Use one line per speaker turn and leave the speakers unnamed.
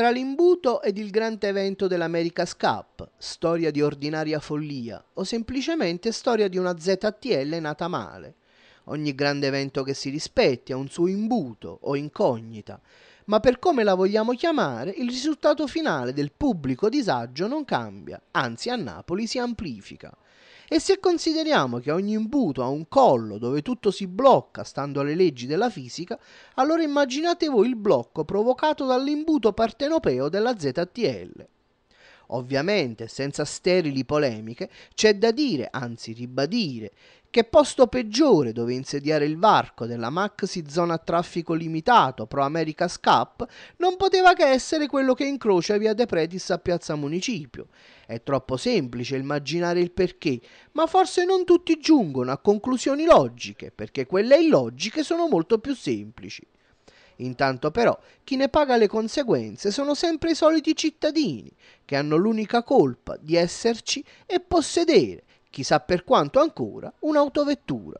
tra l'imbuto ed il grande evento dell'America's Cup, storia di ordinaria follia o semplicemente storia di una ZTL nata male. Ogni grande evento che si rispetti ha un suo imbuto o incognita, ma per come la vogliamo chiamare il risultato finale del pubblico disagio non cambia, anzi a Napoli si amplifica. E se consideriamo che ogni imbuto ha un collo dove tutto si blocca stando alle leggi della fisica, allora immaginate voi il blocco provocato dall'imbuto partenopeo della ZTL ovviamente senza sterili polemiche, c'è da dire, anzi ribadire, che posto peggiore dove insediare il varco della maxi zona a traffico limitato pro America Scap non poteva che essere quello che incrocia via De Pretis a Piazza Municipio. È troppo semplice immaginare il perché, ma forse non tutti giungono a conclusioni logiche, perché quelle illogiche sono molto più semplici. Intanto però chi ne paga le conseguenze sono sempre i soliti cittadini, che hanno l'unica colpa di esserci e possedere, chissà per quanto ancora, un'autovettura.